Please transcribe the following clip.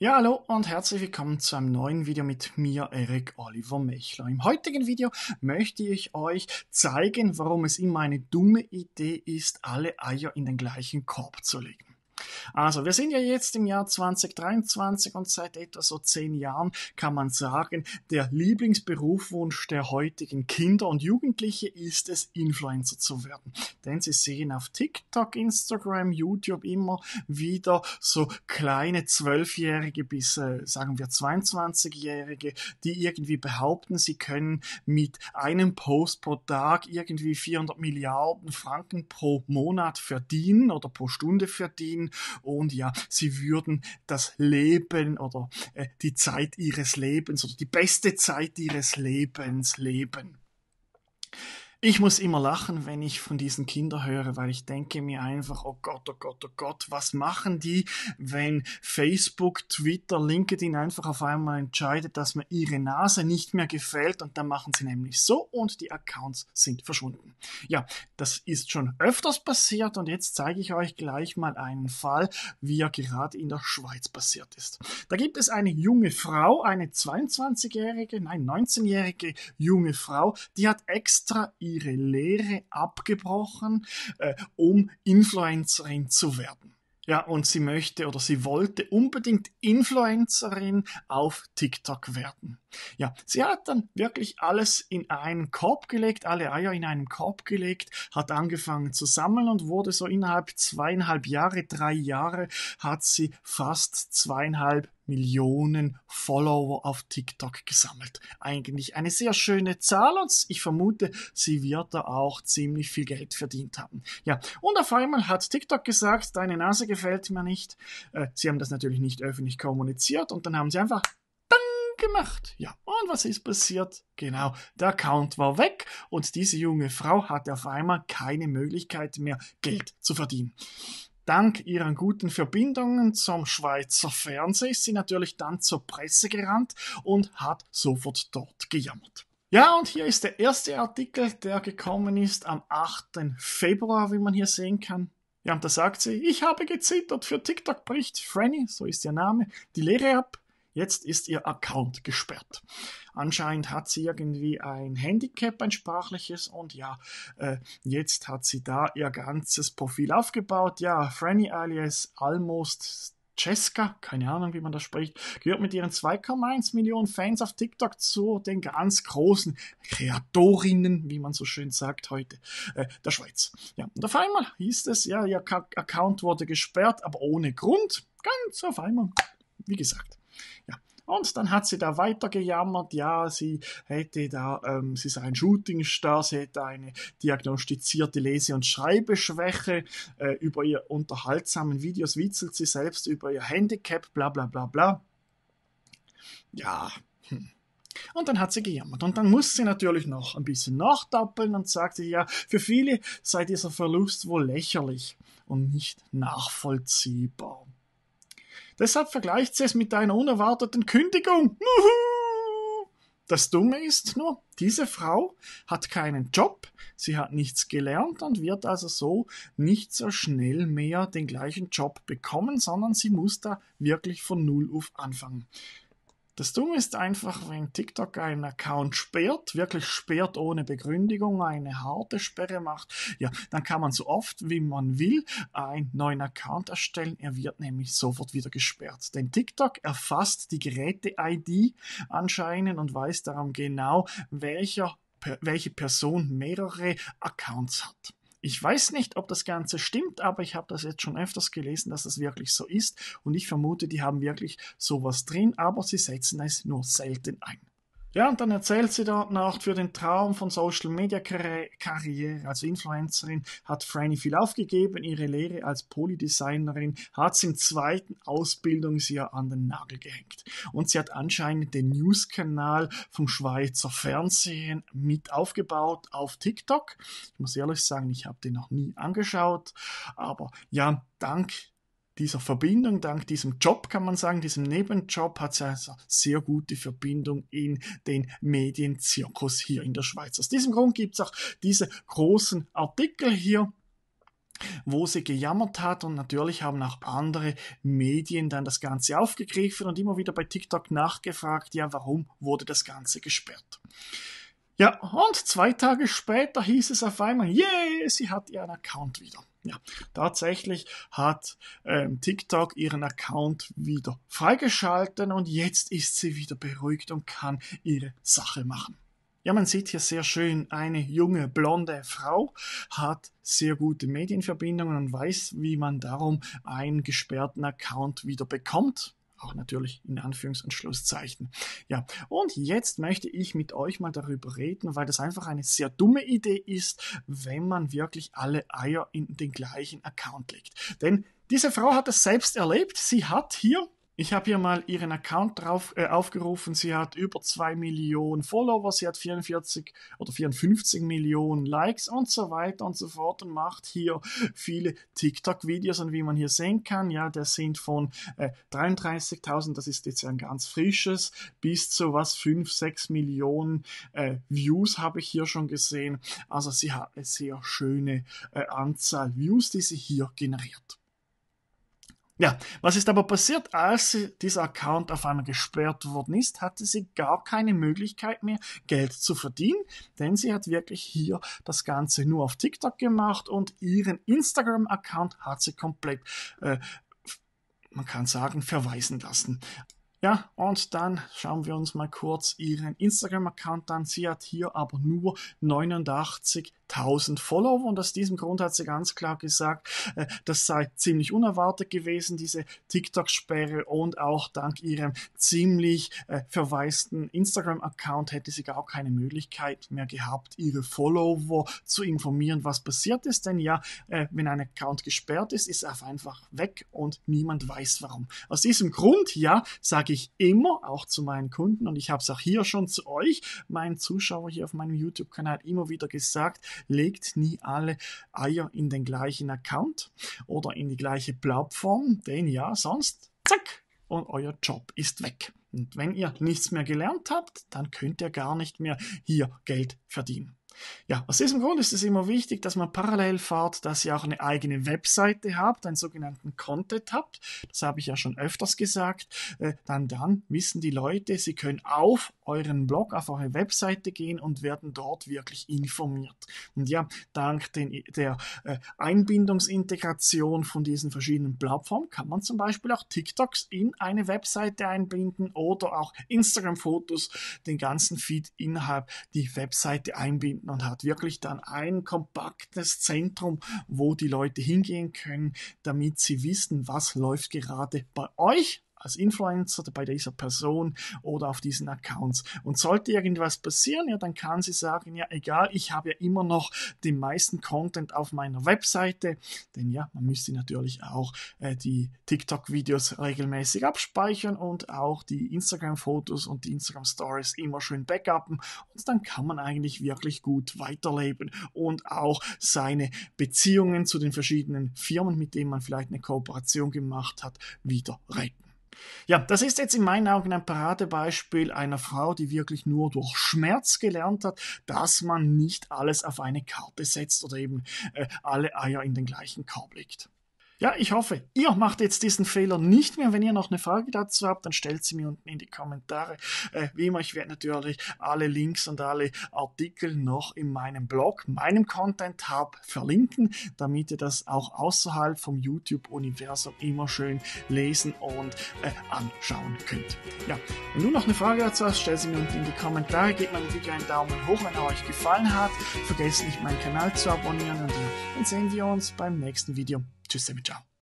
Ja, hallo und herzlich willkommen zu einem neuen Video mit mir, Eric Oliver Mechler. Im heutigen Video möchte ich euch zeigen, warum es immer eine dumme Idee ist, alle Eier in den gleichen Korb zu legen. Also, wir sind ja jetzt im Jahr 2023 und seit etwa so zehn Jahren kann man sagen, der Lieblingsberufwunsch der heutigen Kinder und Jugendliche ist es, Influencer zu werden. Denn sie sehen auf TikTok, Instagram, YouTube immer wieder so kleine Zwölfjährige bis, äh, sagen wir, 22-Jährige, die irgendwie behaupten, sie können mit einem Post pro Tag irgendwie 400 Milliarden Franken pro Monat verdienen oder pro Stunde verdienen würden. Und ja, sie würden das Leben oder äh, die Zeit ihres Lebens oder die beste Zeit ihres Lebens leben. Ich muss immer lachen, wenn ich von diesen Kindern höre, weil ich denke mir einfach, oh Gott, oh Gott, oh Gott, was machen die, wenn Facebook, Twitter, LinkedIn einfach auf einmal entscheidet, dass mir ihre Nase nicht mehr gefällt und dann machen sie nämlich so und die Accounts sind verschwunden. Ja, das ist schon öfters passiert und jetzt zeige ich euch gleich mal einen Fall, wie er gerade in der Schweiz passiert ist. Da gibt es eine junge Frau, eine 22-jährige, nein, 19-jährige junge Frau, die hat extra ihr ihre Lehre abgebrochen, äh, um Influencerin zu werden. Ja, und sie möchte oder sie wollte unbedingt Influencerin auf TikTok werden. Ja, sie hat dann wirklich alles in einen Korb gelegt, alle Eier in einen Korb gelegt, hat angefangen zu sammeln und wurde so innerhalb zweieinhalb Jahre, drei Jahre, hat sie fast zweieinhalb Millionen Follower auf TikTok gesammelt. Eigentlich eine sehr schöne Zahl und ich vermute, sie wird da auch ziemlich viel Geld verdient haben. Ja, und auf einmal hat TikTok gesagt, deine Nase gefällt mir nicht. Äh, sie haben das natürlich nicht öffentlich kommuniziert und dann haben sie einfach gemacht. Ja, und was ist passiert? Genau, der Account war weg und diese junge Frau hatte auf einmal keine Möglichkeit mehr, Geld zu verdienen. Dank ihren guten Verbindungen zum Schweizer Fernsehen ist sie natürlich dann zur Presse gerannt und hat sofort dort gejammert. Ja, und hier ist der erste Artikel, der gekommen ist am 8. Februar, wie man hier sehen kann. Ja, und da sagt sie, ich habe gezittert, für TikTok bricht Franny, so ist ihr Name, die Lehre ab. Jetzt ist ihr Account gesperrt. Anscheinend hat sie irgendwie ein Handicap, ein sprachliches und ja, äh, jetzt hat sie da ihr ganzes Profil aufgebaut. Ja, Franny alias Almost Cesca, keine Ahnung, wie man das spricht, gehört mit ihren 2,1 Millionen Fans auf TikTok zu den ganz großen Kreatorinnen, wie man so schön sagt heute, äh, der Schweiz. Ja, und auf einmal hieß es, ja, ihr Account wurde gesperrt, aber ohne Grund. Ganz auf einmal, wie gesagt. Ja. Und dann hat sie da weiter gejammert, ja, sie hätte da, ähm, sie sei ein Shootingstar, sie hätte eine diagnostizierte Lese- und Schreibeschwäche, äh, über ihr unterhaltsamen Videos witzelt sie selbst über ihr Handicap, bla bla bla bla. Ja, hm. Und dann hat sie gejammert. Und dann muss sie natürlich noch ein bisschen nachdoppeln und sagte, ja, für viele sei dieser Verlust wohl lächerlich und nicht nachvollziehbar. Deshalb vergleicht sie es mit einer unerwarteten Kündigung. Das Dumme ist nur, diese Frau hat keinen Job, sie hat nichts gelernt und wird also so nicht so schnell mehr den gleichen Job bekommen, sondern sie muss da wirklich von Null auf anfangen. Das Dumme ist einfach, wenn TikTok einen Account sperrt, wirklich sperrt ohne Begründigung, eine harte Sperre macht, ja, dann kann man so oft, wie man will, einen neuen Account erstellen. Er wird nämlich sofort wieder gesperrt. Denn TikTok erfasst die Geräte-ID anscheinend und weiß darum genau, welcher, welche Person mehrere Accounts hat. Ich weiß nicht, ob das Ganze stimmt, aber ich habe das jetzt schon öfters gelesen, dass das wirklich so ist. Und ich vermute, die haben wirklich sowas drin, aber sie setzen es nur selten ein. Ja, und dann erzählt sie dort noch, für den Traum von Social Media Karriere als Influencerin hat Franny viel aufgegeben. Ihre Lehre als Polydesignerin hat sie im zweiten Ausbildungsjahr an den Nagel gehängt. Und sie hat anscheinend den News-Kanal vom Schweizer Fernsehen mit aufgebaut auf TikTok. Ich muss ehrlich sagen, ich habe den noch nie angeschaut. Aber ja, dank dieser Verbindung, dank diesem Job, kann man sagen, diesem Nebenjob, hat sie also sehr gute Verbindung in den Medienzirkus hier in der Schweiz. Aus diesem Grund gibt es auch diese großen Artikel hier wo sie gejammert hat und natürlich haben auch andere Medien dann das Ganze aufgegriffen und immer wieder bei TikTok nachgefragt, ja, warum wurde das Ganze gesperrt? Ja, und zwei Tage später hieß es auf einmal, yeah, sie hat ihren Account wieder. Ja, tatsächlich hat ähm, TikTok ihren Account wieder freigeschalten und jetzt ist sie wieder beruhigt und kann ihre Sache machen. Ja, man sieht hier sehr schön, eine junge blonde Frau hat sehr gute Medienverbindungen und weiß, wie man darum einen gesperrten Account wieder bekommt auch natürlich in Anführungs- und Schlusszeichen. Ja, und jetzt möchte ich mit euch mal darüber reden, weil das einfach eine sehr dumme Idee ist, wenn man wirklich alle Eier in den gleichen Account legt. Denn diese Frau hat das selbst erlebt. Sie hat hier ich habe hier mal ihren Account drauf äh, aufgerufen. Sie hat über 2 Millionen Follower, sie hat 44 oder 54 Millionen Likes und so weiter und so fort und macht hier viele TikTok-Videos. Und wie man hier sehen kann, ja, das sind von äh, 33.000, das ist jetzt ein ganz frisches, bis zu was 5, 6 Millionen äh, Views habe ich hier schon gesehen. Also sie hat eine sehr schöne äh, Anzahl Views, die sie hier generiert. Ja, was ist aber passiert? Als dieser Account auf einmal gesperrt worden ist, hatte sie gar keine Möglichkeit mehr, Geld zu verdienen, denn sie hat wirklich hier das Ganze nur auf TikTok gemacht und ihren Instagram-Account hat sie komplett, äh, man kann sagen, verweisen lassen. Ja, und dann schauen wir uns mal kurz ihren Instagram-Account an. Sie hat hier aber nur 89 1000 Follower und aus diesem Grund hat sie ganz klar gesagt, äh, das sei ziemlich unerwartet gewesen, diese TikTok-Sperre und auch dank ihrem ziemlich äh, verwaisten Instagram-Account hätte sie gar keine Möglichkeit mehr gehabt, ihre Follower zu informieren, was passiert ist. Denn ja, äh, wenn ein Account gesperrt ist, ist er einfach weg und niemand weiß warum. Aus diesem Grund, ja, sage ich immer, auch zu meinen Kunden, und ich habe es auch hier schon zu euch, meinen Zuschauer hier auf meinem YouTube-Kanal immer wieder gesagt, legt nie alle Eier in den gleichen Account oder in die gleiche Plattform, denn ja, sonst, zack, und euer Job ist weg. Und wenn ihr nichts mehr gelernt habt, dann könnt ihr gar nicht mehr hier Geld verdienen. Ja, aus diesem Grund ist es immer wichtig, dass man parallel fahrt, dass ihr auch eine eigene Webseite habt, einen sogenannten Content habt. Das habe ich ja schon öfters gesagt. Äh, dann, dann wissen die Leute, sie können auf euren Blog, auf eure Webseite gehen und werden dort wirklich informiert. Und ja, dank den, der äh, Einbindungsintegration von diesen verschiedenen Plattformen kann man zum Beispiel auch TikToks in eine Webseite einbinden oder auch Instagram-Fotos, den ganzen Feed innerhalb die Webseite einbinden verbunden und hat wirklich dann ein kompaktes Zentrum, wo die Leute hingehen können, damit sie wissen, was läuft gerade bei euch als Influencer bei dieser Person oder auf diesen Accounts. Und sollte irgendwas passieren, ja, dann kann sie sagen, ja, egal, ich habe ja immer noch den meisten Content auf meiner Webseite, denn ja, man müsste natürlich auch äh, die TikTok-Videos regelmäßig abspeichern und auch die Instagram-Fotos und die Instagram-Stories immer schön backuppen und dann kann man eigentlich wirklich gut weiterleben und auch seine Beziehungen zu den verschiedenen Firmen, mit denen man vielleicht eine Kooperation gemacht hat, wieder retten. Ja, das ist jetzt in meinen Augen ein Paradebeispiel einer Frau, die wirklich nur durch Schmerz gelernt hat, dass man nicht alles auf eine Karte setzt oder eben äh, alle Eier in den gleichen Korb legt. Ja, ich hoffe, ihr macht jetzt diesen Fehler nicht mehr. Wenn ihr noch eine Frage dazu habt, dann stellt sie mir unten in die Kommentare. Äh, wie immer, ich werde natürlich alle Links und alle Artikel noch in meinem Blog, meinem Content Hub verlinken, damit ihr das auch außerhalb vom YouTube-Universum immer schön lesen und äh, anschauen könnt. Ja, wenn du noch eine Frage dazu hast, stellt sie mir unten in die Kommentare. Gebt mir Video einen Daumen hoch, wenn er euch gefallen hat. Vergesst nicht, meinen Kanal zu abonnieren und äh, dann sehen wir uns beim nächsten Video. Just to Simichal.